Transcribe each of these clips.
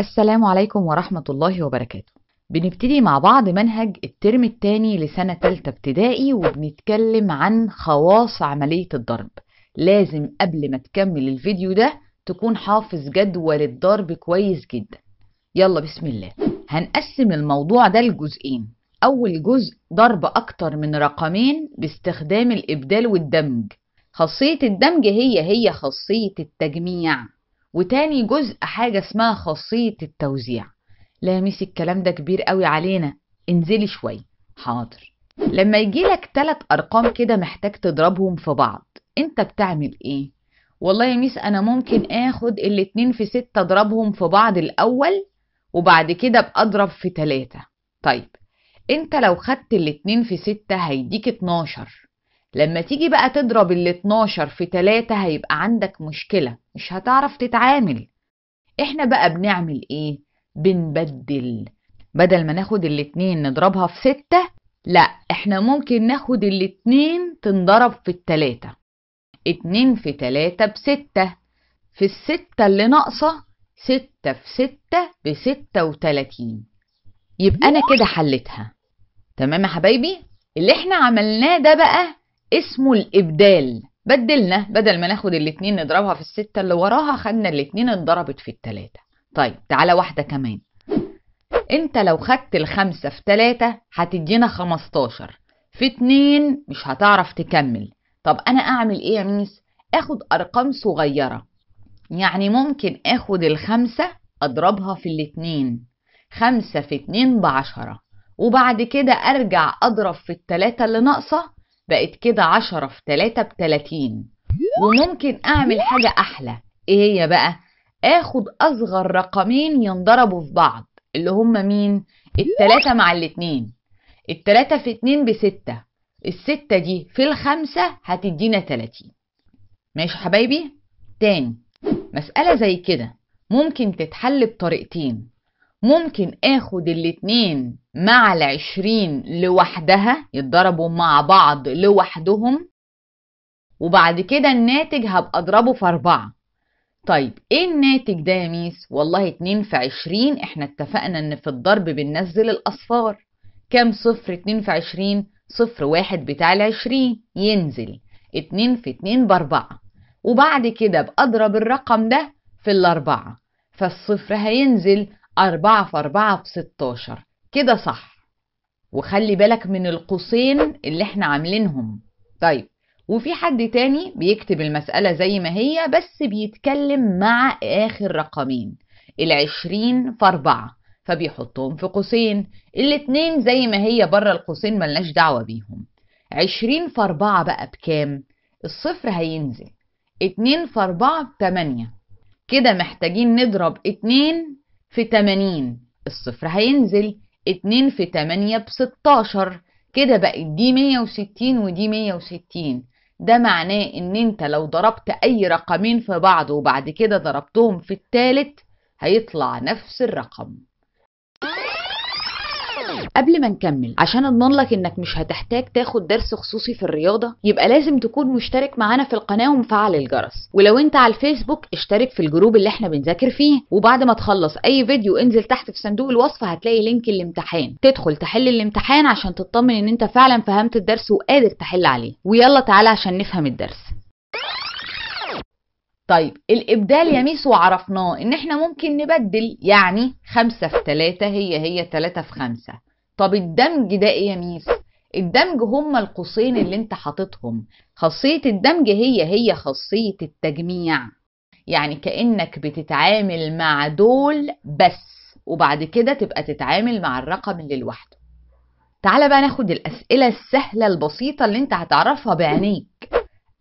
السلام عليكم ورحمة الله وبركاته بنبتدي مع بعض منهج الترم الثاني لسنة تالتة ابتدائي وبنتكلم عن خواص عملية الضرب لازم قبل ما تكمل الفيديو ده تكون حافظ جدول الضرب كويس جدا يلا بسم الله هنقسم الموضوع ده لجزئين أول جزء ضرب أكتر من رقمين باستخدام الإبدال والدمج خاصية الدمج هي هي خاصية التجميع وتاني جزء حاجة اسمها خاصية التوزيع لا يا ميسي الكلام ده كبير قوي علينا انزلي شوية حاضر لما يجيلك تلات أرقام كده محتاج تضربهم في بعض انت بتعمل ايه؟ والله يا ميس انا ممكن اخد الاتنين في ستة اضربهم في بعض الاول وبعد كده بأضرب في تلاتة طيب انت لو خدت الاتنين في ستة هيديك اتناشر لما تيجي بقى تضرب ال 12 في 3 هيبقى عندك مشكلة مش هتعرف تتعامل احنا بقى بنعمل ايه بنبدل بدل ما ناخد الاتنين نضربها في ستة لا احنا ممكن ناخد الاتنين تنضرب في التلاتة اتنين في تلاتة بستة في الستة اللي ناقصة ستة في ستة بستة وتلاتين يبقى انا كده حلتها تمام يا حبايبي اللي احنا عملناه ده بقى اسمه الإبدال بدلنا بدل ما ناخد الاتنين نضربها في الستة اللي وراها خدنا الاتنين اتضربت في التلاتة طيب تعالى واحدة كمان انت لو خدت الخمسة في تلاتة هتدينا خمستاشر في اتنين مش هتعرف تكمل طب انا اعمل ايه يا ميس اخد ارقام صغيرة يعني ممكن اخد الخمسة اضربها في الاتنين خمسة في اتنين بعشرة وبعد كده ارجع اضرب في التلاتة اللي ناقصة بقت كده عشرة في تلاتة بتلاتين وممكن أعمل حاجة أحلى إيه هي بقى؟ آخد أصغر رقمين ينضربوا في بعض اللي هما مين؟ التلاتة مع الاتنين التلاتة في اتنين بستة الستة دي في الخمسة هتدينا تلاتين ماشي حبايبي؟ تاني مسألة زي كده ممكن تتحل بطريقتين ممكن آخد الاتنين مع العشرين لوحدها يتضربوا مع بعض لوحدهم وبعد كده الناتج هبقى اضربه في أربعة طيب ايه الناتج ده يا ميس؟ والله اتنين في عشرين احنا اتفقنا ان في الضرب بننزل الأصفار كام صفر اتنين في عشرين؟ صفر واحد بتاع العشرين ينزل اتنين في اتنين بأربعة وبعد كده بأضرب الرقم ده في الأربعة فالصفر هينزل أربعة في أربعة في ستاشر كده صح وخلي بالك من القوسين اللي احنا عاملينهم طيب وفي حد تاني بيكتب المسألة زي ما هي بس بيتكلم مع آخر رقمين العشرين في أربعة فبيحطهم في قوسين الاتنين زي ما هي بره القوسين ملناش دعوة بيهم عشرين في أربعة بقى بكام؟ الصفر هينزل اتنين في أربعة بتمانية كده محتاجين نضرب اتنين في تمانين الصفر هينزل اتنين في تمانية بستاشر كده بقت دي مية وستين ودي مية وستين ده معناه ان انت لو ضربت اي رقمين في بعض وبعد كده ضربتهم في التالت هيطلع نفس الرقم قبل ما نكمل عشان اضمن لك انك مش هتحتاج تاخد درس خصوصي في الرياضه يبقى لازم تكون مشترك معانا في القناه ومفعل الجرس ولو انت على الفيسبوك اشترك في الجروب اللي احنا بنذاكر فيه وبعد ما تخلص اي فيديو انزل تحت في صندوق الوصف هتلاقي لينك الامتحان تدخل تحل الامتحان عشان تطمن ان انت فعلا فهمت الدرس وقادر تحل عليه ويلا تعالى عشان نفهم الدرس طيب الإبدال يا ميسو عرفناه إن إحنا ممكن نبدل يعني 5 في 3 هي هي 3 في 5 طب الدمج ده إيه يا ميس؟ الدمج هما القوسين اللي أنت حاططهم خاصية الدمج هي هي خاصية التجميع يعني كأنك بتتعامل مع دول بس وبعد كده تبقى تتعامل مع الرقم اللي لوحده تعالى بقى ناخد الأسئلة السهلة البسيطة اللي أنت هتعرفها بعينيك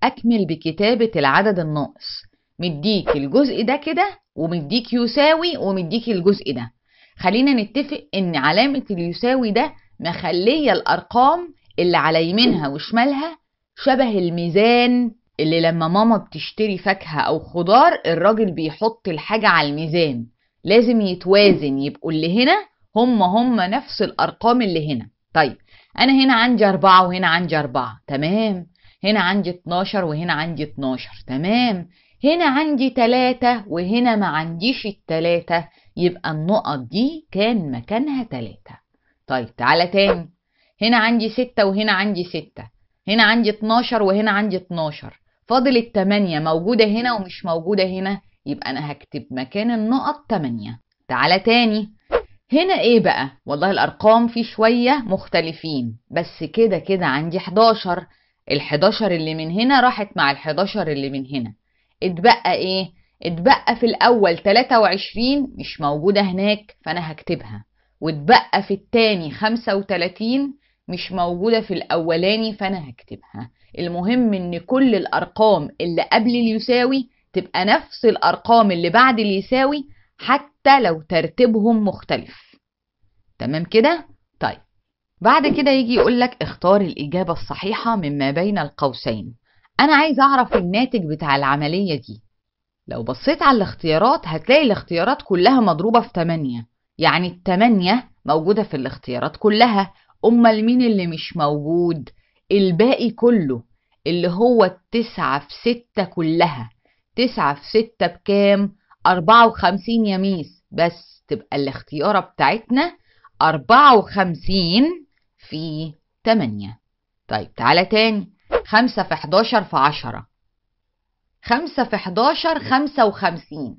أكمل بكتابة العدد الناقص مديك الجزء ده كده ومديك يساوي ومديك الجزء ده خلينا نتفق ان علامة اليساوي ده مخلية الارقام اللي على يمينها وشمالها شبه الميزان اللي لما ماما بتشتري فاكهة او خضار الراجل بيحط الحاجة على الميزان لازم يتوازن يبقوا اللي هنا هم هم نفس الارقام اللي هنا طيب انا هنا عندي أربعة وهنا عندي أربعة تمام هنا عندي 12 وهنا عندي 12 تمام هنا عندي تلاتة وهنا ما عنديش التلاتة يبقى النقط دي كان مكانها تلاتة طيب تعالى تاني هنا عندي ستة وهنا عندي ستة هنا عندي اتناشر وهنا عندي اتناشر فاضل التمانية موجودة هنا ومش موجودة هنا يبقى أنا هكتب مكان النقط تمانية تعالى تاني هنا ايه بقى والله الارقام في شوية مختلفين بس كده كده عندي حداشر الحداشر اللي من هنا راحت مع الحداشر اللي من هنا اتبقى ايه اتبقى في الاول 23 مش موجودة هناك فانا هكتبها واتبقى في التاني 35 مش موجودة في الاولاني فانا هكتبها المهم ان كل الارقام اللي قبل اليساوي تبقى نفس الارقام اللي بعد اليساوي حتى لو ترتيبهم مختلف تمام كده طيب بعد كده يجي يقولك اختار الاجابة الصحيحة مما بين القوسين أنا عايز أعرف الناتج بتاع العملية دي لو بصيت على الاختيارات هتلاقي الاختيارات كلها مضروبة في 8 يعني التمانية موجودة في الاختيارات كلها أمال مين اللي مش موجود الباقي كله اللي هو التسعة في ستة كلها تسعة في ستة بكام أربعة وخمسين يا ميس بس تبقى الاختيارة بتاعتنا أربعة وخمسين في تمانية طيب تعالى تاني خمسة في حداشر في عشرة خمسة في حداشر خمسة وخمسين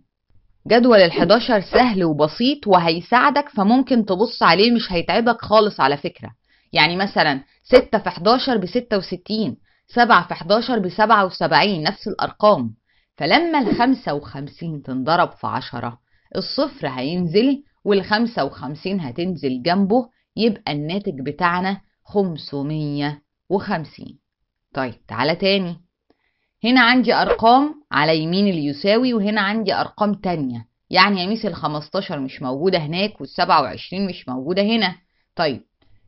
جدول الحداشر سهل وبسيط وهيساعدك فممكن تبص عليه مش هيتعبك خالص على فكرة يعني مثلا ستة في حداشر بستة وستين سبعة في حداشر بسبعة وسبعين نفس الأرقام فلما الخمسة وخمسين تنضرب في عشرة الصفر هينزل والخمسة وخمسين هتنزل جنبه يبقى الناتج بتاعنا خمسمية وخمسين طيب تعالى تاني هنا عندي ارقام على يمين اليساوي وهنا عندي ارقام تانية يعني يا ميس الخمستاشر مش موجوده هناك والسبعة وعشرين مش موجوده هنا طيب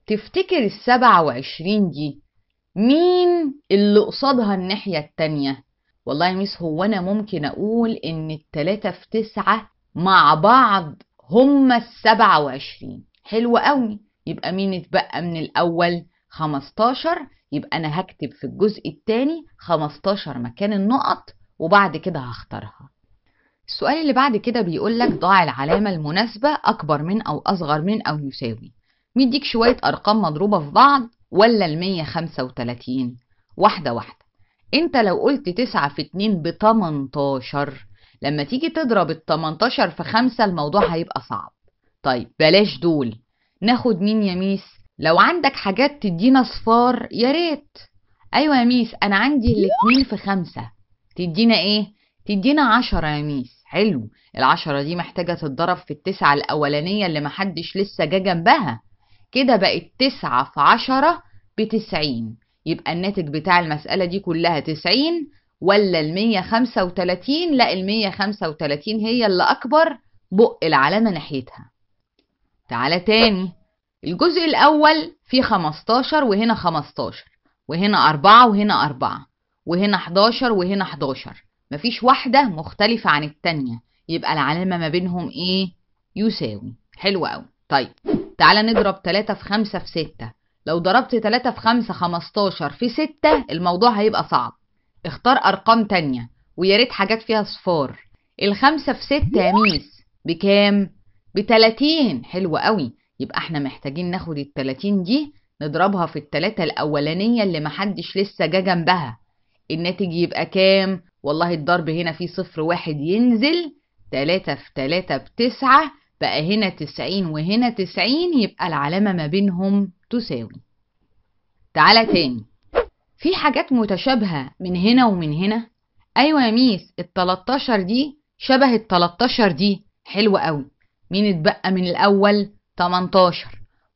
تفتكر السبعة وعشرين دي مين اللي قصادها الناحيه التانية والله يا ميس هو انا ممكن اقول ان التلاتة في تسعة مع بعض هما السبعة وعشرين حلو قوي يبقى مين اتبقى من الاول خمستاشر يبقى انا هكتب في الجزء الثاني 15 مكان النقط وبعد كده هختارها السؤال اللي بعد كده بيقول لك ضاع العلامة المناسبة أكبر من أو أصغر من أو يساوي مديك شوية أرقام مضروبة في بعض ولا ال 135 واحدة واحدة أنت لو قلت 9 في 2 ب 18 لما تيجي تضرب ال 18 في 5 الموضوع هيبقى صعب طيب بلاش دول ناخد مين يا ميس لو عندك حاجات تدينا صفار يا ريت ايوه يا ميس انا عندي الاتنين في خمسة تدينا ايه تدينا عشرة يا ميس حلو العشرة دي محتاجة تتضرب في التسعة الاولانية اللي محدش لسه جا جنبها كده بقت تسعة في عشرة بتسعين يبقى الناتج بتاع المسألة دي كلها تسعين ولا المية خمسة وتلاتين لا المية خمسة وتلاتين هي اللي أكبر بق العلامة ناحيتها تعالى تاني الجزء الأول فيه 15 وهنا 15 وهنا 4 وهنا 4 وهنا 11 وهنا 11 مفيش واحدة مختلفة عن التانية يبقى العلامة ما بينهم إيه؟ يساوي حلو أوي طيب تعالى نضرب 3 في 5 في 6 لو ضربت 3 في 5 15 في 6 الموضوع هيبقى صعب اختار أرقام تانية ويا ريت حاجات فيها صفار الخمسة في ستة يا ميس بكام؟ بتلاتين حلوة حلو قوي يبقى احنا محتاجين ناخد التلاتين دي نضربها في التلاتة الأولانية اللي محدش لسه جه جنبها الناتج يبقى كام؟ والله الضرب هنا فيه صفر واحد ينزل تلاتة في تلاتة بتسعة بقى هنا تسعين وهنا تسعين يبقى العلامة ما بينهم تساوي تعالى تاني في حاجات متشابهة من هنا ومن هنا أيوة يا ميس التلاتاشر دي شبه التلاتاشر دي حلوة قوي مين اتبقى من الأول؟ 18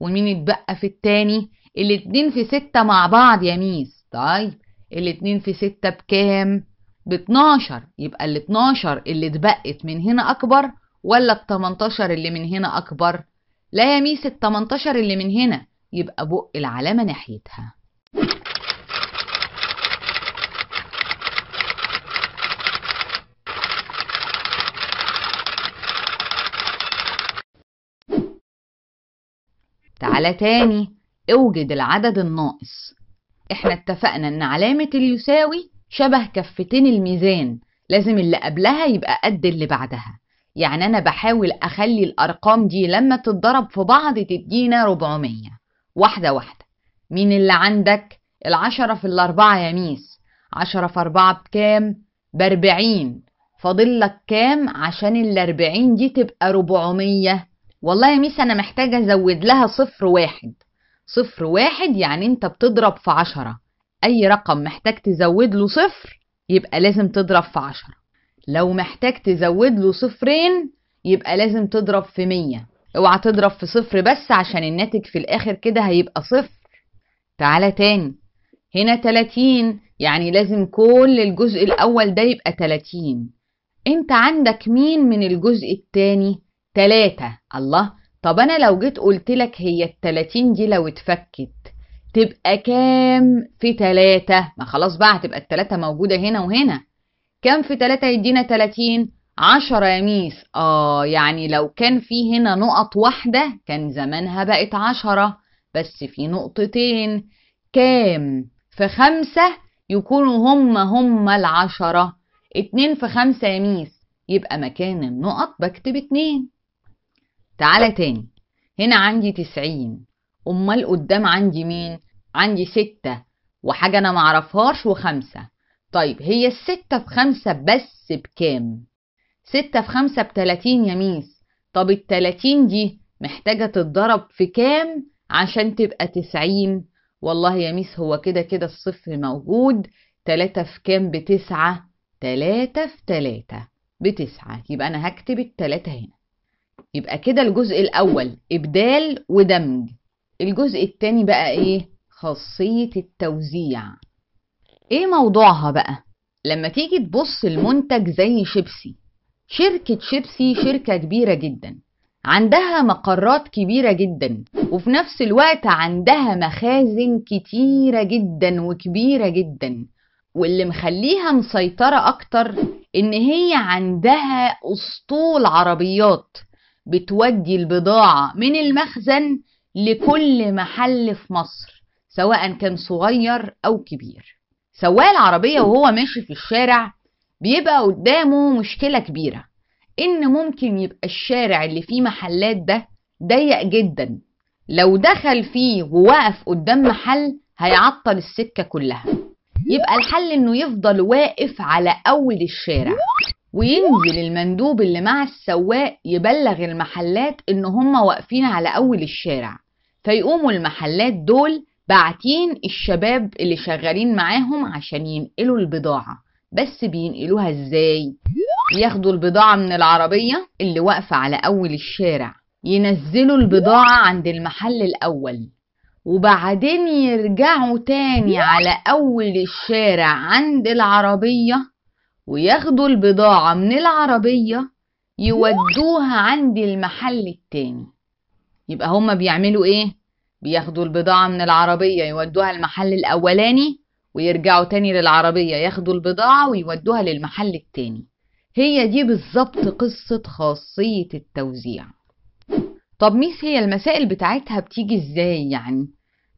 ومين اتبقى في التاني الاتنين في ستة مع بعض يا ميس طيب الاتنين في ستة بكام ب 12 يبقى ال 12 اللي اتبقت من هنا اكبر ولا ال 18 اللي من هنا اكبر لا يا ميس ال 18 اللي من هنا يبقى بق العلامة ناحيتها تعالى تاني اوجد العدد الناقص احنا اتفقنا ان علامة اليساوي شبه كفتين الميزان لازم اللي قبلها يبقى قد اللي بعدها يعني انا بحاول اخلي الارقام دي لما تتضرب في بعض تدينا 400 واحدة واحدة مين اللي عندك العشرة في الاربعة يا ميس عشرة في اربعة بكام باربعين فاضلك كام عشان الاربعين دي تبقى 400 والله يا ميس انا محتاجه ازود لها صفر واحد صفر واحد يعني انت بتضرب في عشرة اي رقم محتاج تزود له صفر يبقى لازم تضرب في عشرة لو محتاج تزود له صفرين يبقى لازم تضرب في مية اوعى تضرب في صفر بس عشان الناتج في الاخر كده هيبقى صفر تعالى تاني هنا تلاتين يعني لازم كل الجزء الاول ده يبقى تلاتين انت عندك مين من الجزء التاني تلاتة الله طب أنا لو جيت قلت لك هي التلاتين دي لو اتفكت تبقى كام في تلاتة ما خلاص بقى هتبقى التلاتة موجودة هنا وهنا كام في تلاتة يدينا تلاتين عشرة يا ميس آه يعني لو كان في هنا نقط واحدة كان زمانها بقت عشرة بس في نقطتين كام في خمسة يكونوا هم هم العشرة اتنين في خمسة يا ميس يبقى مكان النقط بكتب اتنين تعالى تاني هنا عندي تسعين امال قدام عندي مين عندي ستة وحاجة انا معرفهاش وخمسة طيب هي الستة في خمسة بس بكام ستة في خمسة بتلاتين يا ميس طب التلاتين دي محتاجة تتضرب في كام عشان تبقى تسعين والله يا ميس هو كده كده الصفر موجود تلاتة في كام بتسعة تلاتة في تلاتة بتسعة يبقى أنا هكتب التلاتة هنا يبقى كده الجزء الأول إبدال ودمج الجزء التاني بقى إيه؟ خاصية التوزيع إيه موضوعها بقى؟ لما تيجي تبص المنتج زي شيبسي شركة شيبسي شركة كبيرة جدا عندها مقرات كبيرة جدا وفي نفس الوقت عندها مخازن كتيرة جدا وكبيرة جدا واللي مخليها مسيطرة أكتر إن هي عندها أسطول عربيات بتودي البضاعة من المخزن لكل محل في مصر سواء كان صغير أو كبير سواق العربية وهو ماشي في الشارع بيبقى قدامه مشكلة كبيرة إن ممكن يبقى الشارع اللي فيه محلات ده ضيق جدا لو دخل فيه ووقف قدام محل هيعطل السكة كلها يبقى الحل إنه يفضل واقف على أول الشارع وينزل المندوب اللي مع السواق يبلغ المحلات ان هم واقفين على اول الشارع فيقوموا المحلات دول باعتين الشباب اللي شغالين معاهم عشان ينقلوا البضاعة بس بينقلوها ازاي ياخدوا البضاعة من العربية اللي واقفة على اول الشارع ينزلوا البضاعة عند المحل الاول وبعدين يرجعوا تاني على اول الشارع عند العربية وياخدوا البضاعة من العربية يودوها عند المحل التاني يبقى هما بيعملوا ايه بياخدوا البضاعة من العربية يودوها المحل الأولاني ويرجعوا تاني للعربية ياخدوا البضاعة ويودوها للمحل التاني هي دي بالظبط قصة خاصية التوزيع طب ميس هي المسائل بتاعتها بتيجي ازاي يعني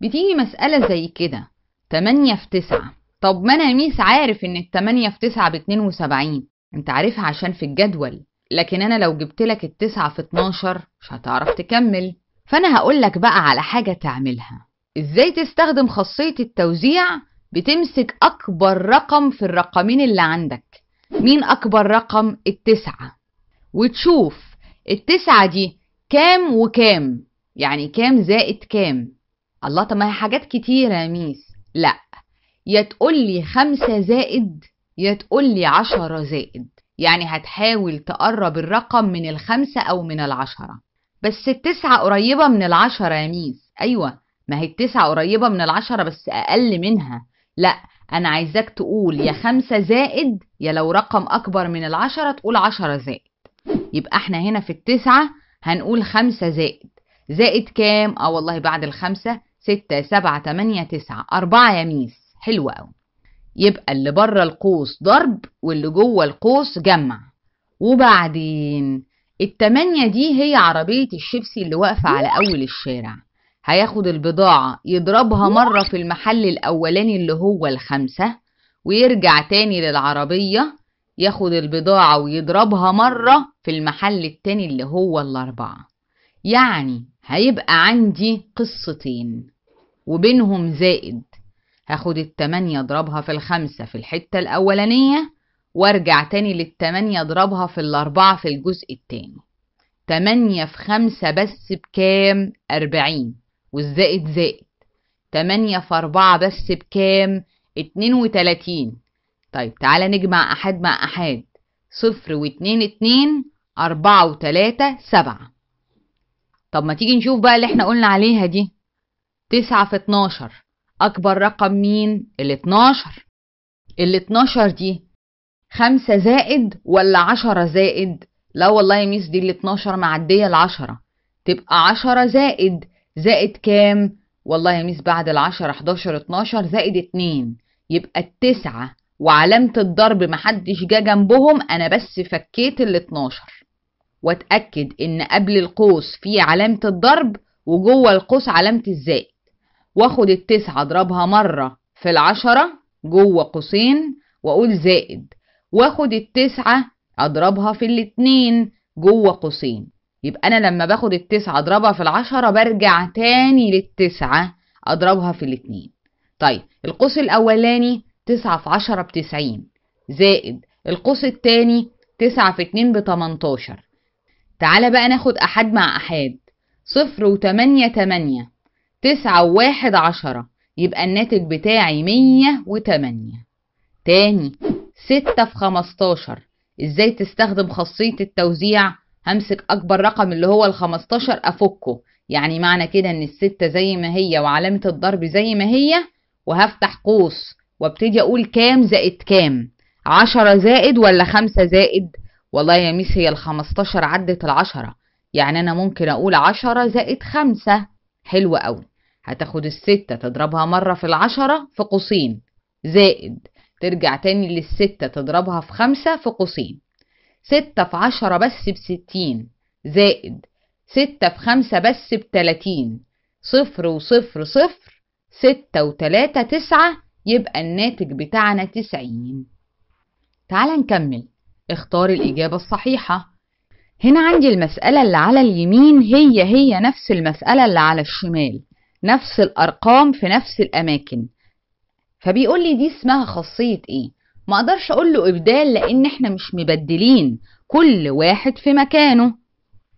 بتيجي مسألة زي كده 8 في 9 طب ما انا ميس عارف ان التمانية في تسعة باتنين وسبعين انت عارفها عشان في الجدول لكن انا لو جبتلك التسعة في اتناشر مش هتعرف تكمل فانا هقولك بقى على حاجة تعملها ازاي تستخدم خاصية التوزيع بتمسك اكبر رقم في الرقمين اللي عندك مين اكبر رقم التسعة وتشوف التسعة دي كام وكام يعني كام زائد كام الله طب ما هي حاجات كتيرة يا ميس لا يا تقول لي خمسة زائد يا تقول لي عشرة زائد يعني هتحاول تقرب الرقم من الخمسة أو من العشرة بس التسعة قريبة من العشرة يا ميس أيوة ما هي التسعة قريبة من العشرة بس أقل منها لأ أنا عايزاك تقول يا خمسة زائد يا لو رقم أكبر من العشرة تقول عشرة زائد يبقى احنا هنا في التسعة هنقول خمسة زائد زائد كام؟ اه والله بعد الخمسة ستة سبعة تمانية تسعة أربعة يا ميس حلو قوي يبقى اللي بره القوس ضرب واللي جوه القوس جمع وبعدين التمانية دي هي عربية الشيبسي اللي واقفة على أول الشارع هياخد البضاعة يضربها مرة في المحل الأولاني اللي هو الخمسة ويرجع تاني للعربية ياخد البضاعة ويضربها مرة في المحل التاني اللي هو الأربعة يعني هيبقى عندي قصتين وبينهم زائد هاخد التمانية اضربها في الخمسة في الحتة الأولانية وارجع تاني للتمانية اضربها في الأربعة في الجزء التاني تمانية في خمسة بس بكام؟ أربعين والزائد زائد تمانية في أربعة بس بكام؟ اتنين وتلاتين طيب تعالى نجمع أحد مع أحد صفر واتنين اتنين أربعة وتلاتة سبعة طب ما تيجي نشوف بقى اللي احنا قلنا عليها دي تسعة في اتناشر أكبر رقم مين؟ ال 12 ال 12 دي خمسة زائد ولا عشرة زائد؟ لا والله يا ميس دي ال 12 معدية 10 تبقى عشرة زائد زائد كام؟ والله يا ميس بعد 10 11 12 زائد 2 يبقى التسعة وعلامة الضرب محدش جا جنبهم أنا بس فكيت ال 12 واتأكد إن قبل القوس في علامة الضرب وجوه القوس علامة الزائد واخد التسعة اضربها مرة في العشرة جوه قوسين واقول زائد واخد التسعة اضربها في الاتنين جوه قوسين يبقى انا لما باخد التسعة اضربها في العشرة برجع تاني للتسعة اضربها في الاتنين طيب القوس الاولاني تسعة في عشرة بتسعين زائد القوس التاني تسعة في اتنين بتمنتاشر تعالى بقى ناخد احد مع احاد صفر وتمانية تمانية تسعة وواحد عشرة يبقى الناتج بتاعي مية وتمانية تاني ستة في خمستاشر ازاي تستخدم خاصية التوزيع همسك اكبر رقم اللي هو الخمستاشر افكه يعني معنى كده ان الستة زي ما هي وعلامة الضرب زي ما هي وهفتح قوس وابتدي اقول كام زائد كام عشرة زائد ولا خمسة زائد والله يا ميس هي الخمستاشر عدت العشرة يعني انا ممكن اقول عشرة زائد خمسة حلو قوي هتاخد الستة تضربها مرة في العشرة في قوسين زائد ترجع تاني للستة تضربها في خمسة في قوسين ستة في عشرة بس بستين زائد ستة في خمسة بس بتلاتين صفر وصفر صفر ستة وتلاتة تسعة يبقى الناتج بتاعنا تسعين تعال نكمل اختار الإجابة الصحيحة هنا عندي المسألة اللي على اليمين هي هي نفس المسألة اللي على الشمال نفس الأرقام في نفس الأماكن فبيقول لي دي اسمها خاصية إيه ما أقدرش أقول له إبدال لأن إحنا مش مبدلين كل واحد في مكانه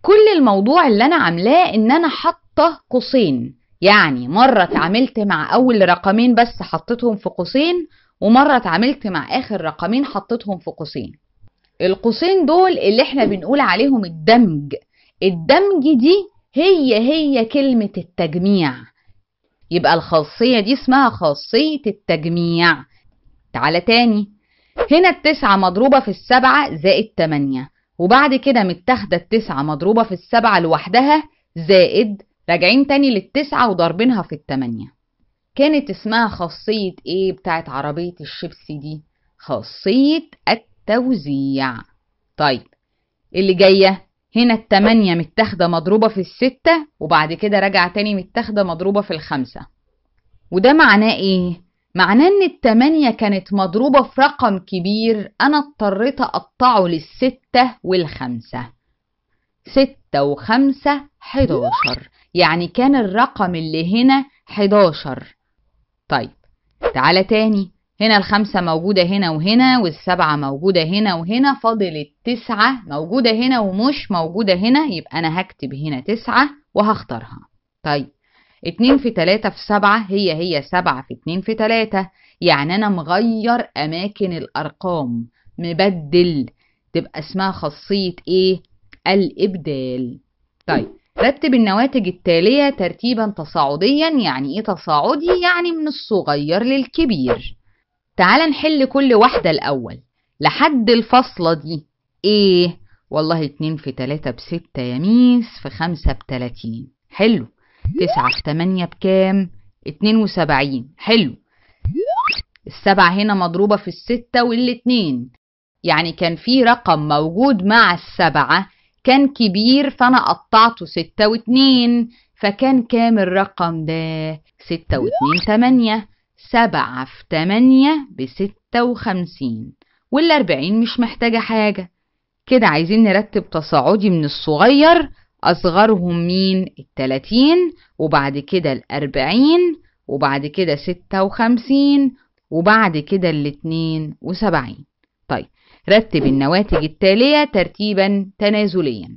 كل الموضوع اللي أنا عاملاه إن أنا حاطة قوسين يعني مرة اتعاملت مع أول رقمين بس حطيتهم في قوسين ومرة اتعاملت مع آخر رقمين حطيتهم في قوسين القوسين دول اللي احنا بنقول عليهم الدمج الدمج دي هي هي كلمة التجميع يبقى الخاصية دي اسمها خاصية التجميع تعالى تاني هنا التسعة مضروبة في السبعة زائد تمانية وبعد كده متاخدة التسعة مضروبة في السبعة لوحدها زائد راجعين تاني للتسعة وضاربينها في التمانية كانت اسمها خاصية ايه بتاعت عربية الشيبسي دي خاصية التجميع التوزيع طيب اللي جاية هنا التمانية متاخدة مضروبة في الستة وبعد كده راجعة تاني متاخدة مضروبة في الخمسة وده معناه ايه؟ معناه ان التمانية كانت مضروبة في رقم كبير انا اضطريت اقطعه للستة والخمسة ستة وخمسة حداشر يعني كان الرقم اللي هنا حداشر طيب تعالى تاني هنا الخمسة موجودة هنا وهنا والسبعة موجودة هنا وهنا فاضل التسعة موجودة هنا ومش موجودة هنا يبقى أنا هكتب هنا تسعة وهختارها طيب اتنين في تلاتة في سبعة هي هي سبعة في اتنين في تلاتة يعني أنا مغير أماكن الأرقام مبدل تبقى اسمها خاصية إيه؟ الإبدال طيب رتب النواتج التالية ترتيبا تصاعديا يعني إيه تصاعدي؟ يعني من الصغير للكبير تعال نحل كل واحدة الأول لحد الفاصلة دي إيه؟ والله اتنين في تلاتة بستة يميس في خمسة بتلاتين حلو تسعة في تمانية بكام؟ اتنين وسبعين حلو السبعة هنا مضروبة في الستة والاتنين يعني كان في رقم موجود مع السبعة كان كبير فأنا قطعته ستة واتنين فكان كام الرقم ده؟ ستة واتنين تمانية سبعة في تمانية بستة وخمسين والأربعين مش محتاجة حاجة كده عايزين نرتب تصاعدي من الصغير أصغرهم مين التلاتين وبعد كده الأربعين وبعد كده ستة وخمسين وبعد كده الاتنين وسبعين طيب رتب النواتج التالية ترتيبا تنازليا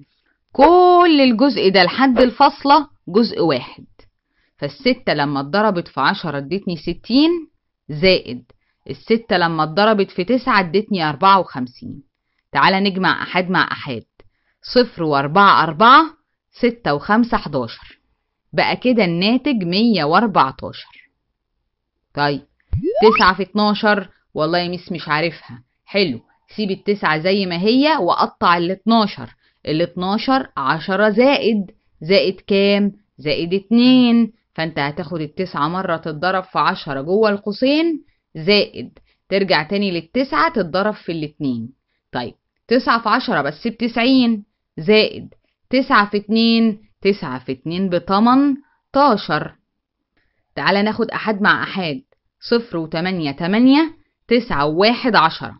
كل الجزء ده لحد الفاصلة جزء واحد فالستة لما اتضربت في عشرة ادتني ستين زائد الستة لما اتضربت في تسعة ادتني أربعة وخمسين تعالى نجمع أحد مع أحد صفر وأربعة أربعة ستة وخمسة حداشر بقى كده الناتج مية وأربعتاشر طيب تسعة في اتناشر والله يا ميس مش عارفها حلو سيب التسعة زي ما هي وقطع الاتناشر الاتناشر عشرة زائد زائد كام؟ زائد اتنين فانت هتاخد التسعة مرة تتضرب في عشرة جوه القوسين زائد ترجع تاني للتسعة تتضرب في الاتنين طيب تسعة في عشرة بس بتسعين زائد تسعة في اتنين تسعة في اتنين تاشر تعالى ناخد أحد مع أحد صفر وتمانية تمانية تسعة وواحد عشرة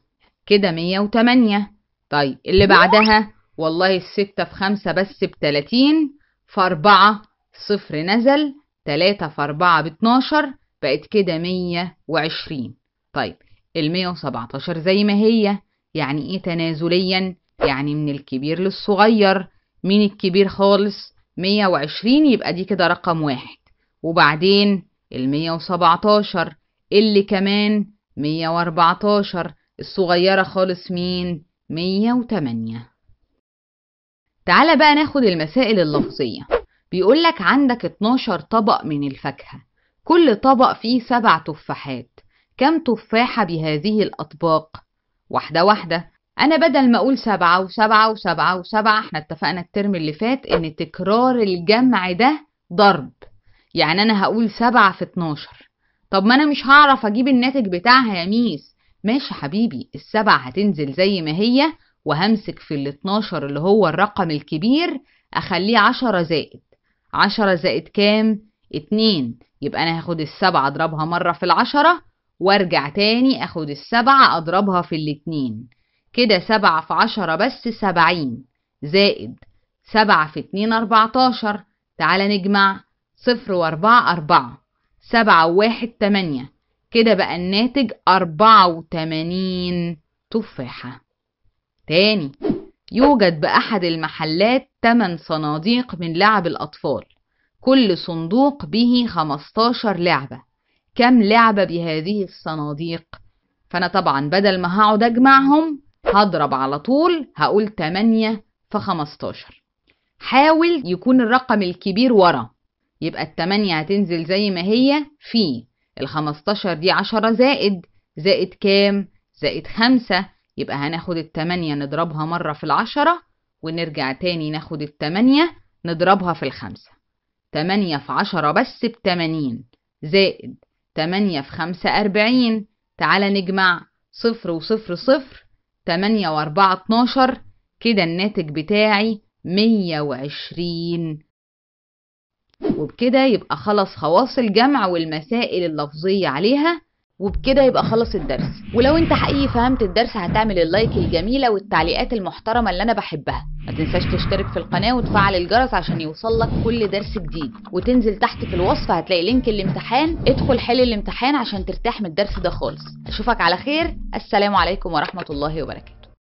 كده مية وتمانية طيب اللي بعدها والله الستة في خمسة بس بتلاتين فأربعة صفر نزل 3 في 4 ب 12 بقت كده 120 طيب ال 117 زي ما هي يعني ايه تنازليا يعني من الكبير للصغير مين الكبير خالص 120 يبقى دي كده رقم واحد وبعدين ال 117 اللي كمان 114 الصغيرة خالص مين 108 تعالى بقى ناخد المسائل اللفظية بيقولك عندك 12 طبق من الفاكهة كل طبق فيه سبع تفاحات كم تفاحة بهذه الأطباق؟ واحدة واحدة أنا بدل ما أقول سبعة وسبعة وسبعة وسبعة احنا اتفقنا الترم اللي فات إن تكرار الجمع ده ضرب يعني أنا هقول سبعة في اتناشر طب ما أنا مش هعرف أجيب الناتج بتاعها يا ميس ماشي حبيبي السبعة هتنزل زي ما هي وهمسك في الاتناشر اللي هو الرقم الكبير أخليه عشرة زائد عشرة زائد كام؟ اتنين يبقى أنا هاخد السبعة أضربها مرة في العشرة وارجع تاني أخد السبعة أضربها في الاتنين كده سبعة في عشرة بس سبعين زائد سبعة في اتنين أربعتاشر تعالى نجمع صفر وأربعة أربعة سبعة وواحد تمانية كده بقى الناتج أربعة وتمانين تفاحة تاني يوجد بأحد المحلات 8 صناديق من لعب الأطفال كل صندوق به 15 لعبة كم لعبة بهذه الصناديق؟ فأنا طبعا بدل ما هقعد أجمعهم هضرب على طول هقول 8 في 15 حاول يكون الرقم الكبير ورا يبقى التمانية هتنزل زي ما هي في الخمستاشر دي عشرة زائد زائد كام زائد خمسة يبقى هناخد التمانية نضربها مرة في العشرة ونرجع تاني ناخد التمانية نضربها في الخمسة تمانية في عشرة بس بتمانين زائد تمانية في خمسة أربعين تعالى نجمع صفر وصفر صفر تمانية وأربعة اتناشر كده الناتج بتاعي مية وعشرين وبكده يبقى خلص خواص الجمع والمسائل اللفظية عليها وبكده يبقى خلص الدرس ولو انت حقيقي فهمت الدرس هتعمل اللايك الجميله والتعليقات المحترمه اللي انا بحبها ما تنساش تشترك في القناه وتفعل الجرس عشان يوصلك كل درس جديد وتنزل تحت في الوصف هتلاقي لينك الامتحان ادخل حل الامتحان عشان ترتاح من الدرس ده خالص اشوفك على خير السلام عليكم ورحمه الله وبركاته